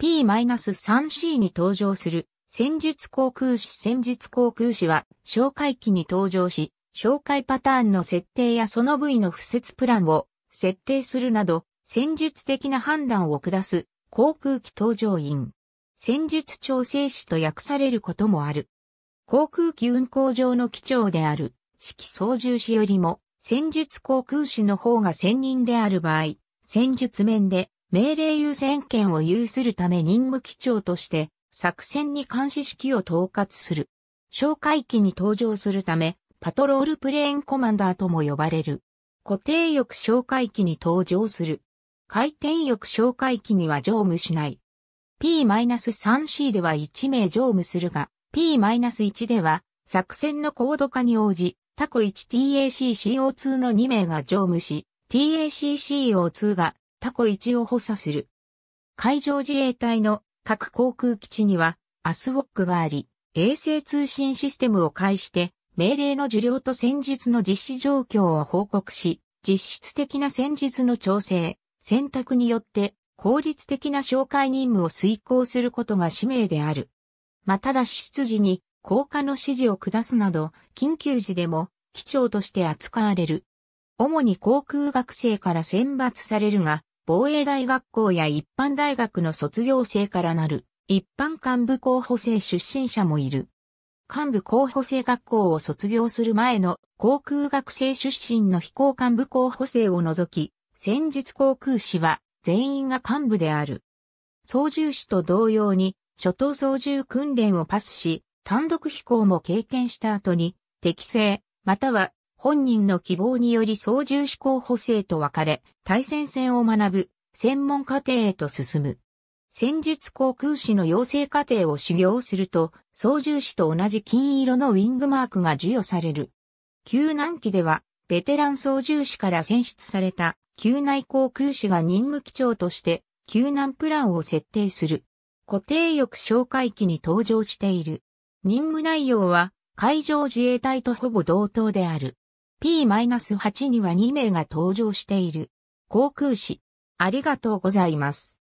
P-3C に登場する戦術航空士戦術航空士は哨戒機に登場し、紹介パターンの設定やその部位の付設プランを設定するなど、戦術的な判断を下す航空機搭乗員。戦術調整士と訳されることもある。航空機運航上の機長である指揮操縦士よりも戦術航空士の方が専任である場合、戦術面で命令優先権を有するため任務機長として作戦に監視指揮を統括する。哨戒機に登場するため、パトロールプレーンコマンダーとも呼ばれる。固定翼哨戒機に登場する。回転翼哨戒機には乗務しない。P-3C では1名乗務するが、P-1 では作戦の高度化に応じ、タコ 1TACCO2 の2名が乗務し、TACCO2 がタコ1を補佐する。海上自衛隊の各航空基地にはアスウォックがあり、衛星通信システムを介して命令の受領と戦術の実施状況を報告し、実質的な戦術の調整、選択によって効率的な紹介任務を遂行することが使命である。また脱出時に降下の指示を下すなど、緊急時でも機長として扱われる。主に航空学生から選抜されるが、防衛大学校や一般大学の卒業生からなる一般幹部候補生出身者もいる。幹部候補生学校を卒業する前の航空学生出身の飛行幹部候補生を除き、戦術航空士は全員が幹部である。操縦士と同様に初等操縦訓練をパスし、単独飛行も経験した後に適正、または本人の希望により操縦士候補生と別れ、対戦線を学ぶ、専門課程へと進む。戦術航空士の養成課程を修行すると、操縦士と同じ金色のウィングマークが授与される。救難機では、ベテラン操縦士から選出された、救内航空士が任務機長として、救難プランを設定する。固定翼哨戒機に登場している。任務内容は、海上自衛隊とほぼ同等である。P-8 には2名が登場している。航空士、ありがとうございます。